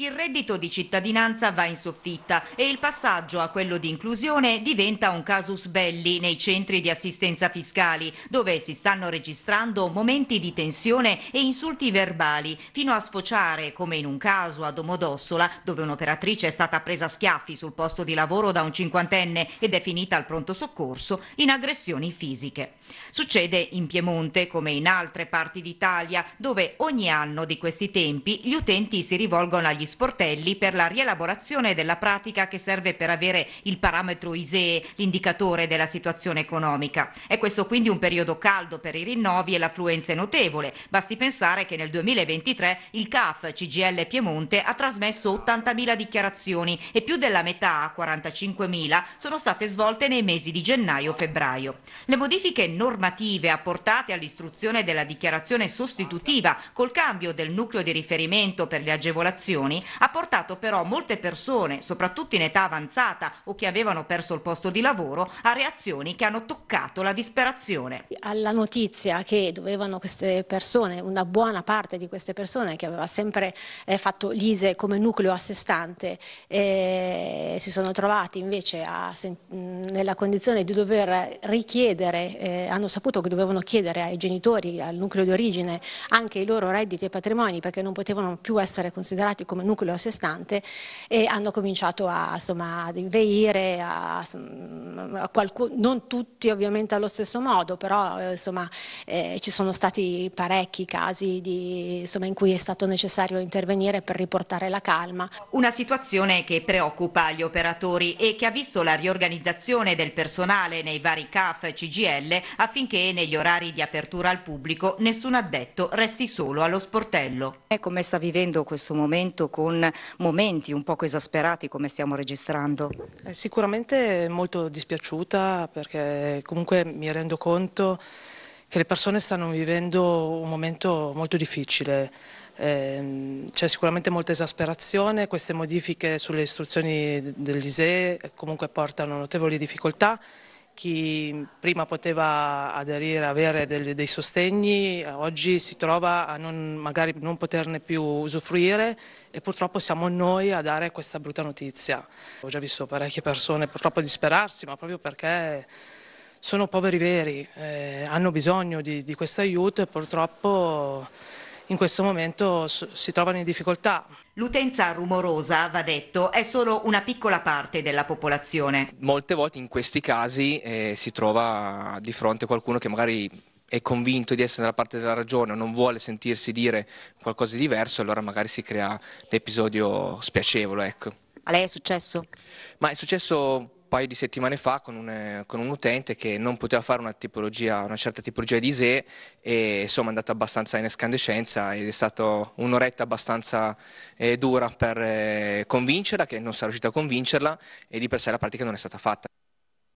Il reddito di cittadinanza va in soffitta e il passaggio a quello di inclusione diventa un casus belli nei centri di assistenza fiscali, dove si stanno registrando momenti di tensione e insulti verbali, fino a sfociare, come in un caso a Domodossola, dove un'operatrice è stata presa a schiaffi sul posto di lavoro da un cinquantenne ed è finita al pronto soccorso, in aggressioni fisiche. Succede in Piemonte, come in altre parti d'Italia, dove ogni anno di questi tempi gli utenti si rivolgono agli sportelli per la rielaborazione della pratica che serve per avere il parametro ISEE, l'indicatore della situazione economica. È questo quindi un periodo caldo per i rinnovi e l'affluenza è notevole. Basti pensare che nel 2023 il CAF CGL Piemonte ha trasmesso 80.000 dichiarazioni e più della metà, 45.000, sono state svolte nei mesi di gennaio febbraio. Le modifiche normative apportate all'istruzione della dichiarazione sostitutiva col cambio del nucleo di riferimento per le agevolazioni ha portato però molte persone, soprattutto in età avanzata o che avevano perso il posto di lavoro, a reazioni che hanno toccato la disperazione. Alla notizia che dovevano queste persone, una buona parte di queste persone che aveva sempre eh, fatto l'ISE come nucleo a sé stante, eh, si sono trovati invece a, nella condizione di dover richiedere, eh, hanno saputo che dovevano chiedere ai genitori, al nucleo di origine, anche i loro redditi e patrimoni perché non potevano più essere considerati come nucleo a sé stante e hanno cominciato a, insomma, ad inveire, a, a qualcuno, non tutti ovviamente allo stesso modo, però eh, insomma, eh, ci sono stati parecchi casi di, insomma, in cui è stato necessario intervenire per riportare la calma. Una situazione che preoccupa gli operatori e che ha visto la riorganizzazione del personale nei vari CAF e CGL affinché negli orari di apertura al pubblico nessun addetto resti solo allo sportello. È come sta vivendo questo momento con momenti un poco esasperati come stiamo registrando? Eh, sicuramente molto dispiaciuta perché comunque mi rendo conto che le persone stanno vivendo un momento molto difficile. Ehm, c'è sicuramente molta esasperazione, queste modifiche sulle istruzioni dell'ISE comunque portano notevoli difficoltà chi prima poteva aderire, avere dei, dei sostegni, oggi si trova a non, magari non poterne più usufruire e purtroppo siamo noi a dare questa brutta notizia. Ho già visto parecchie persone purtroppo disperarsi, ma proprio perché sono poveri veri, eh, hanno bisogno di, di questo aiuto e purtroppo in questo momento si trovano in difficoltà. L'utenza rumorosa, va detto, è solo una piccola parte della popolazione. Molte volte in questi casi eh, si trova di fronte qualcuno che magari è convinto di essere dalla parte della ragione o non vuole sentirsi dire qualcosa di diverso, allora magari si crea l'episodio spiacevole. Ecco. A lei è successo? Ma è successo paio di settimane fa con un, eh, con un, utente che non poteva fare una, tipologia, una certa tipologia di ISE e insomma è andato abbastanza in escandescenza ed è stata un'oretta abbastanza eh, dura per eh, convincerla, che non sarà riuscita a convincerla e di per sé la pratica non è stata fatta.